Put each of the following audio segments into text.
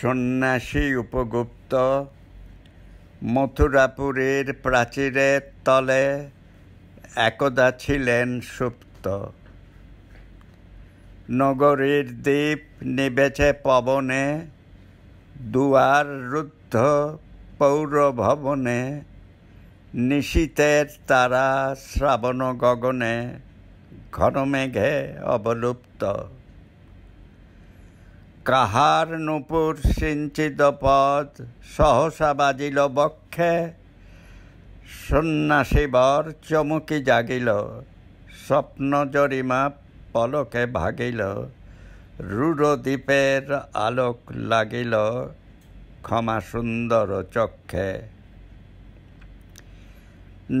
সন্ন্যাসী উপগুপ্ত মথুরাপুরের প্রাচীরের তলে একদা ছিলেন সুপ্ত নগরীর দ্বীপ নিবেছে পবনে দুয়ার রুদ্ধ পৌরভবনে নিশীতের তারা শ্রাবণ গগনে ঘনমেঘে অবলুপ্ত কাহার নূপুর সিঞ্চিত পদ সহসা বাজিল বক্ষে সন্ন্যাসীবর চমকি জাগিল স্বপ্ন জরিমা পলকে ভাগিল রুড়ো আলোক লাগিল ক্ষমা সুন্দর চক্ষে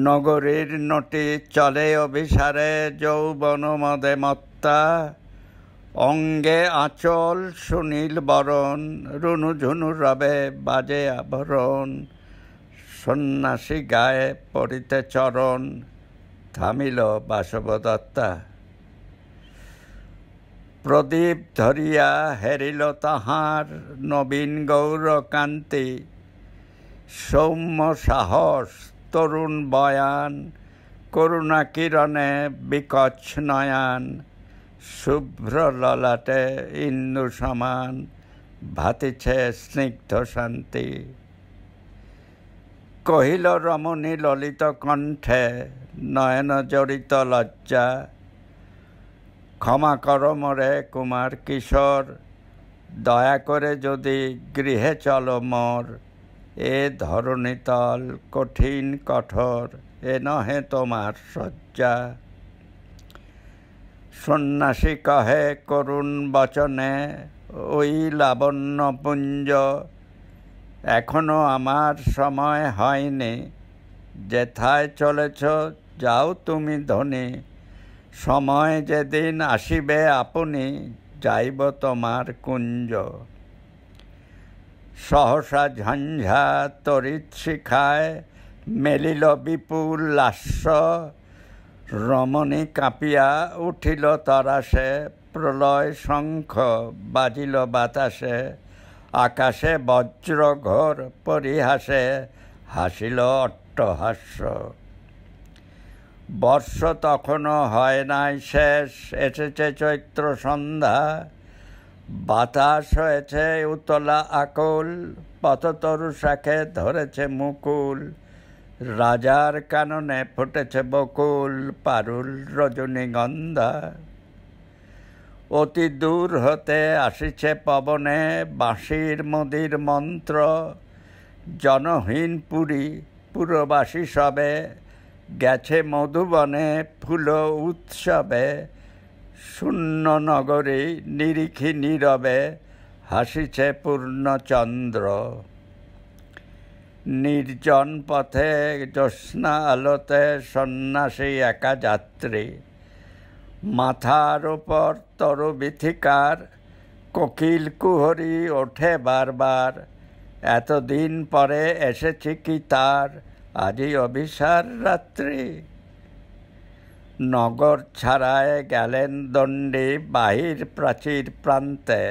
নগরীর নটি চলে অভিসারে যৌবন মদে মত্তা অঙ্গে আঁচল সুনীল বরণ ঝুনু রবে বাজে আভরণ সন্ন্যাসী গায়ে পড়িতে চরণ থামিল বাসবদত্তা প্রদীপ ধরিয়া হেরিল তাহার নবীন গৌরকান্তি সৌম্য সাহস তরুণ বয়ান করুণা কিরণে বিকচ্ছ নয়ান শুভ্র ললাটে ইন্দু সমান ভাতিছে স্নিগ্ধ শান্তি কহিল রমণী ললিত কণ্ঠে নয়ন জড়িত লজ্জা ক্ষমা কর মরে কুমার কিশোর দয়া করে যদি গৃহে চল মোর এ ধরণীতল কঠিন কঠোর এ নহে তোমার শয্যা সন্ন্যাসী কহে করুণ বচনে ওই লাবণ্যপুঞ্জ এখনো আমার সময় হয়নি যেথায় চলেছ যাও তুমি ধনী সময় যেদিন আসিবে আপনি যাইব তোমার কুঞ্জ সহসা ঝঞ্ঝা তরিত শিখায় মেলিল বিপুল লাস্য রমণী কাঁপিয়া উঠিল তরাসে প্রলয় শঙ্খ বাজিল বাতাসে আকাশে বজ্রঘোর পরিহাসে হাসিল অট্টহাস্য বর্ষ তখনও হয় নাই শেষ এসেছে চৈত্র সন্ধ্যা বাতাস হয়েছে উতলা আকুল পথতরু শাখে ধরেছে মুকুল রাজার কাননে ফুটেছে বকুল পারুল রজনীগন্ধা অতি দূর হতে আসিছে পবনে বাঁশির মদির মন্ত্র জনহীন পুরী পুরবাসী সবে গেছে মধুবনে ফুল উৎসবে শূন্য নগরী নিরিখি নীরবে হাসিছে পূর্ণচন্দ্র নির্জন পথে জ্যোৎস্না আলোতে সন্ন্যাসী একা যাত্রী মাথার ওপর তরুবিথিকার কোকিল কুহরি ওঠে বারবার এতদিন পরে এসেছি কি তার আজই অভিসার রাত্রি নগর ছাড়ায় গেলেন দণ্ডি বাহির প্রাচীর প্রান্তে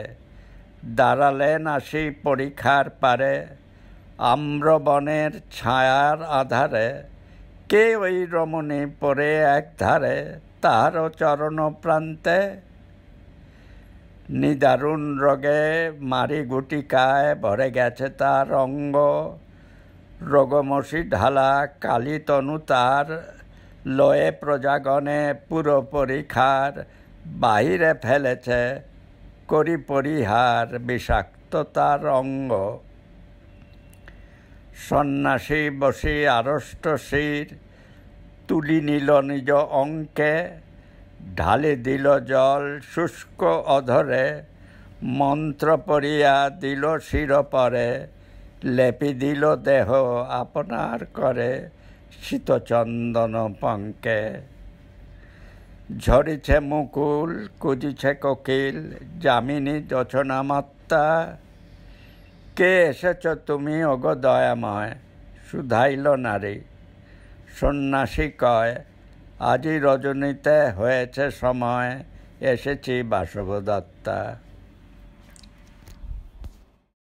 দাঁড়ালেন আসি পরীক্ষার পারে আম্রবনের ছায়ার আধারে কে ওই রমণী পরে এক ধারে তাহারও চরণ প্রান্তে নিদারুণ রোগে মারি গুটিকায় ভরে গেছে তার অঙ্গ রোগমসি ঢালা কালী তনু তার লয়ে প্রজাগণে পুরোপরি খার বাহিরে ফেলেছে করি পরিহার বিষাক্ত তার অঙ্গ সন্ন্যাসী বসি আড়ষ্ট শির তুলি নিল নিজ অঙ্কে ঢালে দিল জল শুষ্ক অধরে মন্ত্র পড়িয়া দিল শির পরে লেপি দিল দেহ আপনার করে শীতচন্দন পঙ্কে ঝরিছে মুকুল কুজিছে কোকিল যামিনী যচনামাত্রা কে এসেছ তুমি অগ দয়াময় শুধাইল নারী সন্ন্যাসী কয় আজই রজনীতে হয়েছে সময় এসেছি বাসবদত্তা